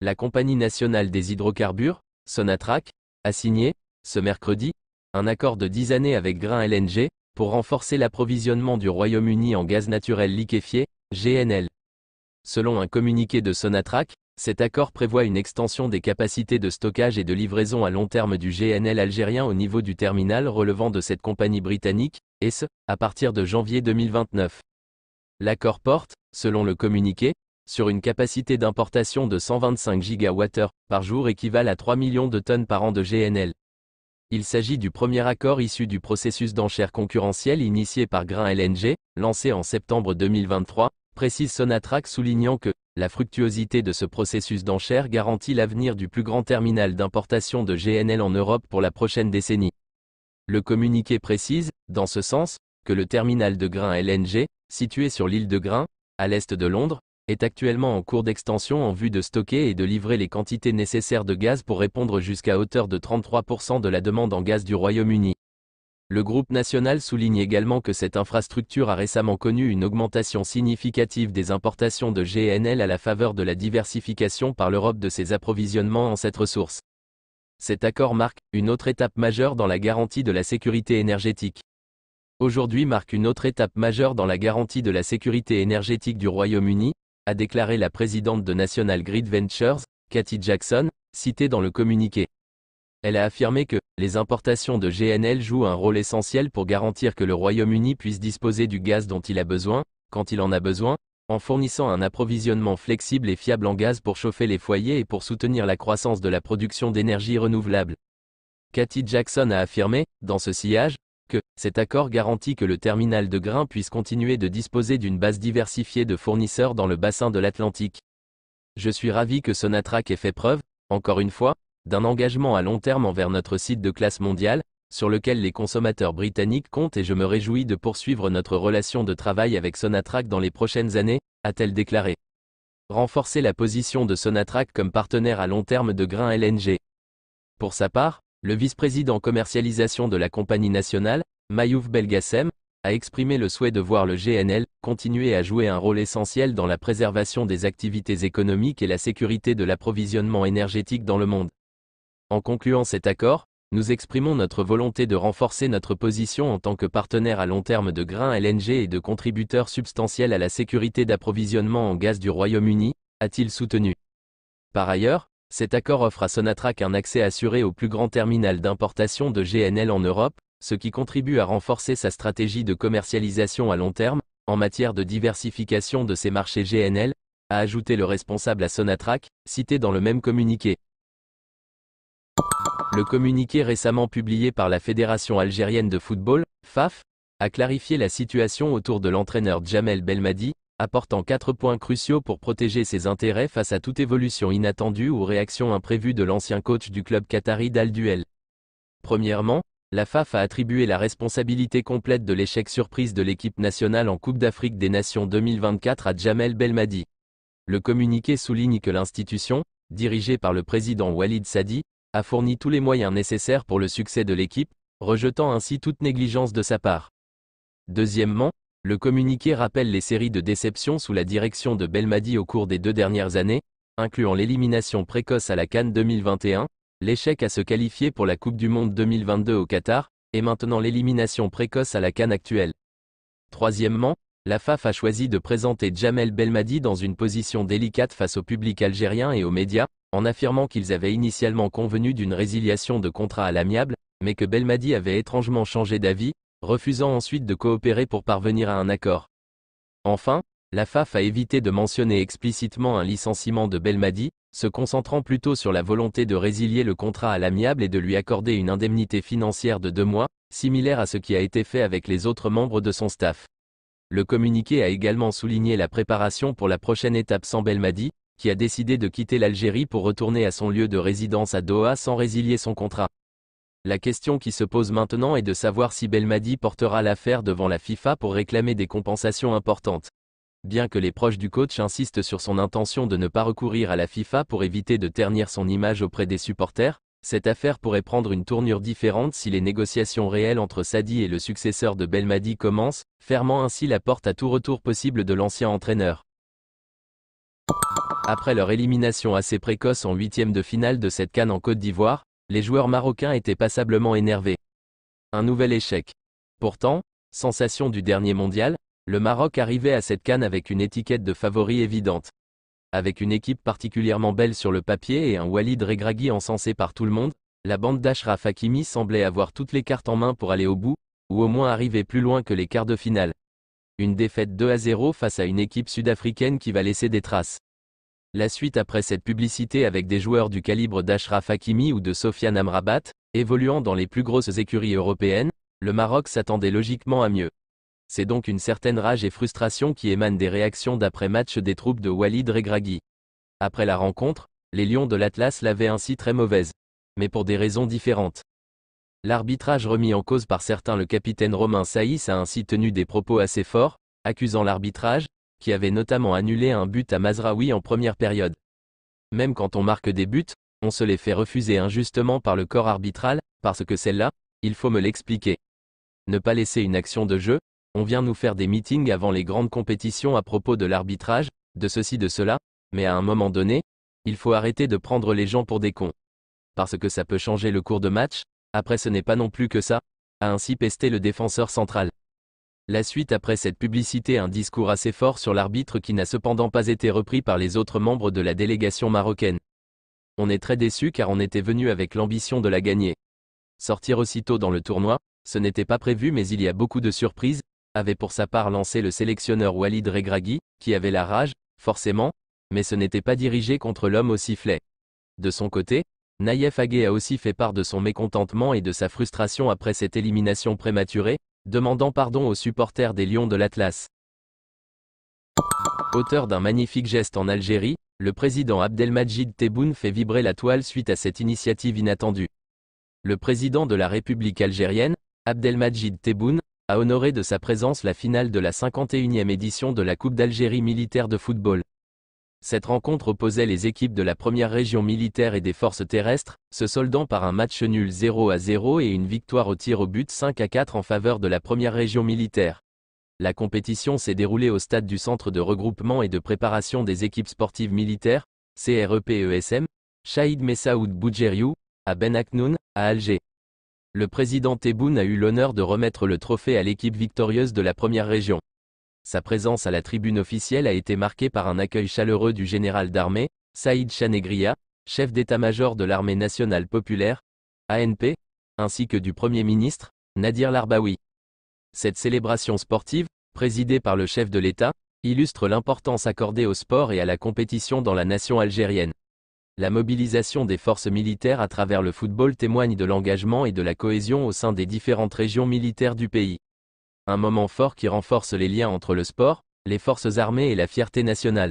La Compagnie nationale des hydrocarbures, Sonatrach, a signé, ce mercredi, un accord de 10 années avec Grain LNG, pour renforcer l'approvisionnement du Royaume-Uni en gaz naturel liquéfié, GNL. Selon un communiqué de Sonatrach, cet accord prévoit une extension des capacités de stockage et de livraison à long terme du GNL algérien au niveau du terminal relevant de cette compagnie britannique, et ce, à partir de janvier 2029. L'accord porte, selon le communiqué, sur une capacité d'importation de 125 GWh par jour équivalent à 3 millions de tonnes par an de GNL. Il s'agit du premier accord issu du processus d'enchères concurrentiel initié par Grain LNG, lancé en septembre 2023, précise Sonatrac soulignant que la fructuosité de ce processus d'enchères garantit l'avenir du plus grand terminal d'importation de GNL en Europe pour la prochaine décennie. Le communiqué précise, dans ce sens, que le terminal de grains LNG, situé sur l'île de Grain, à l'est de Londres, est actuellement en cours d'extension en vue de stocker et de livrer les quantités nécessaires de gaz pour répondre jusqu'à hauteur de 33% de la demande en gaz du Royaume-Uni. Le groupe national souligne également que cette infrastructure a récemment connu une augmentation significative des importations de GNL à la faveur de la diversification par l'Europe de ses approvisionnements en cette ressource. Cet accord marque une autre étape majeure dans la garantie de la sécurité énergétique. Aujourd'hui marque une autre étape majeure dans la garantie de la sécurité énergétique du Royaume-Uni, a déclaré la présidente de National Grid Ventures, Cathy Jackson, citée dans le communiqué. Elle a affirmé que les importations de GNL jouent un rôle essentiel pour garantir que le Royaume-Uni puisse disposer du gaz dont il a besoin, quand il en a besoin, en fournissant un approvisionnement flexible et fiable en gaz pour chauffer les foyers et pour soutenir la croissance de la production d'énergie renouvelable. Cathy Jackson a affirmé, dans ce sillage, que cet accord garantit que le terminal de grains puisse continuer de disposer d'une base diversifiée de fournisseurs dans le bassin de l'Atlantique. Je suis ravi que Sonatrach ait fait preuve, encore une fois, d'un engagement à long terme envers notre site de classe mondiale, sur lequel les consommateurs britanniques comptent et je me réjouis de poursuivre notre relation de travail avec Sonatrach dans les prochaines années, a-t-elle déclaré. Renforcer la position de Sonatrach comme partenaire à long terme de grains LNG. Pour sa part, le vice-président commercialisation de la compagnie nationale, Mayouf Belgassem, a exprimé le souhait de voir le GNL continuer à jouer un rôle essentiel dans la préservation des activités économiques et la sécurité de l'approvisionnement énergétique dans le monde. En concluant cet accord, nous exprimons notre volonté de renforcer notre position en tant que partenaire à long terme de grains LNG et de contributeur substantiel à la sécurité d'approvisionnement en gaz du Royaume-Uni, a-t-il soutenu. Par ailleurs, cet accord offre à Sonatrach un accès assuré au plus grand terminal d'importation de GNL en Europe, ce qui contribue à renforcer sa stratégie de commercialisation à long terme, en matière de diversification de ses marchés GNL, a ajouté le responsable à Sonatrach, cité dans le même communiqué. Le communiqué récemment publié par la Fédération algérienne de football, FAF, a clarifié la situation autour de l'entraîneur Jamel Belmadi, apportant quatre points cruciaux pour protéger ses intérêts face à toute évolution inattendue ou réaction imprévue de l'ancien coach du club qatari d'Al-Duel. Premièrement, la FAF a attribué la responsabilité complète de l'échec surprise de l'équipe nationale en Coupe d'Afrique des Nations 2024 à Jamel Belmadi. Le communiqué souligne que l'institution, dirigée par le président Walid Sadi, a fourni tous les moyens nécessaires pour le succès de l'équipe, rejetant ainsi toute négligence de sa part. Deuxièmement, le communiqué rappelle les séries de déceptions sous la direction de Belmadi au cours des deux dernières années, incluant l'élimination précoce à la Cannes 2021, l'échec à se qualifier pour la Coupe du Monde 2022 au Qatar, et maintenant l'élimination précoce à la Cannes actuelle. Troisièmement, la FAF a choisi de présenter Jamel Belmadi dans une position délicate face au public algérien et aux médias, en affirmant qu'ils avaient initialement convenu d'une résiliation de contrat à l'amiable, mais que Belmadi avait étrangement changé d'avis, refusant ensuite de coopérer pour parvenir à un accord. Enfin, la FAF a évité de mentionner explicitement un licenciement de Belmadi, se concentrant plutôt sur la volonté de résilier le contrat à l'amiable et de lui accorder une indemnité financière de deux mois, similaire à ce qui a été fait avec les autres membres de son staff. Le communiqué a également souligné la préparation pour la prochaine étape sans Belmadi, qui a décidé de quitter l'Algérie pour retourner à son lieu de résidence à Doha sans résilier son contrat. La question qui se pose maintenant est de savoir si Belmadi portera l'affaire devant la FIFA pour réclamer des compensations importantes. Bien que les proches du coach insistent sur son intention de ne pas recourir à la FIFA pour éviter de ternir son image auprès des supporters, cette affaire pourrait prendre une tournure différente si les négociations réelles entre Sadi et le successeur de Belmadi commencent, fermant ainsi la porte à tout retour possible de l'ancien entraîneur. Après leur élimination assez précoce en huitième de finale de cette canne en Côte d'Ivoire, les joueurs marocains étaient passablement énervés. Un nouvel échec. Pourtant, sensation du dernier mondial, le Maroc arrivait à cette canne avec une étiquette de favori évidente. Avec une équipe particulièrement belle sur le papier et un Walid Regragui encensé par tout le monde, la bande d'Ashraf Hakimi semblait avoir toutes les cartes en main pour aller au bout, ou au moins arriver plus loin que les quarts de finale. Une défaite 2 à 0 face à une équipe sud-africaine qui va laisser des traces. La suite après cette publicité avec des joueurs du calibre d'Ashraf Hakimi ou de Sofiane Amrabat, évoluant dans les plus grosses écuries européennes, le Maroc s'attendait logiquement à mieux. C'est donc une certaine rage et frustration qui émane des réactions d'après-match des troupes de Walid Regragui. Après la rencontre, les Lions de l'Atlas l'avaient ainsi très mauvaise. Mais pour des raisons différentes. L'arbitrage remis en cause par certains le capitaine Romain Saïs a ainsi tenu des propos assez forts, accusant l'arbitrage, qui avait notamment annulé un but à Mazraoui en première période. Même quand on marque des buts, on se les fait refuser injustement par le corps arbitral, parce que celle-là, il faut me l'expliquer. Ne pas laisser une action de jeu, on vient nous faire des meetings avant les grandes compétitions à propos de l'arbitrage, de ceci de cela, mais à un moment donné, il faut arrêter de prendre les gens pour des cons. Parce que ça peut changer le cours de match, après ce n'est pas non plus que ça, a ainsi pesté le défenseur central. La suite après cette publicité un discours assez fort sur l'arbitre qui n'a cependant pas été repris par les autres membres de la délégation marocaine. On est très déçu car on était venu avec l'ambition de la gagner. Sortir aussitôt dans le tournoi, ce n'était pas prévu mais il y a beaucoup de surprises, avait pour sa part lancé le sélectionneur Walid Regragui, qui avait la rage, forcément, mais ce n'était pas dirigé contre l'homme au sifflet. De son côté, Naïef Agué a aussi fait part de son mécontentement et de sa frustration après cette élimination prématurée, demandant pardon aux supporters des Lions de l'Atlas. Auteur d'un magnifique geste en Algérie, le président Abdelmajid Tebboune fait vibrer la toile suite à cette initiative inattendue. Le président de la République algérienne, Abdelmajid Tebboune, a honoré de sa présence la finale de la 51e édition de la Coupe d'Algérie militaire de football. Cette rencontre opposait les équipes de la première région militaire et des forces terrestres, se soldant par un match nul 0 à 0 et une victoire au tir au but 5 à 4 en faveur de la première région militaire. La compétition s'est déroulée au stade du Centre de regroupement et de préparation des équipes sportives militaires, CREPESM, Shahid Messaoud Boudjeriou, à Ben Aknoun, à Alger. Le président Tebboune a eu l'honneur de remettre le trophée à l'équipe victorieuse de la première région. Sa présence à la tribune officielle a été marquée par un accueil chaleureux du général d'armée, Saïd Chanegria, chef d'état-major de l'armée nationale populaire, ANP, ainsi que du Premier ministre, Nadir Larbaoui. Cette célébration sportive, présidée par le chef de l'État, illustre l'importance accordée au sport et à la compétition dans la nation algérienne. La mobilisation des forces militaires à travers le football témoigne de l'engagement et de la cohésion au sein des différentes régions militaires du pays. Un moment fort qui renforce les liens entre le sport, les forces armées et la fierté nationale.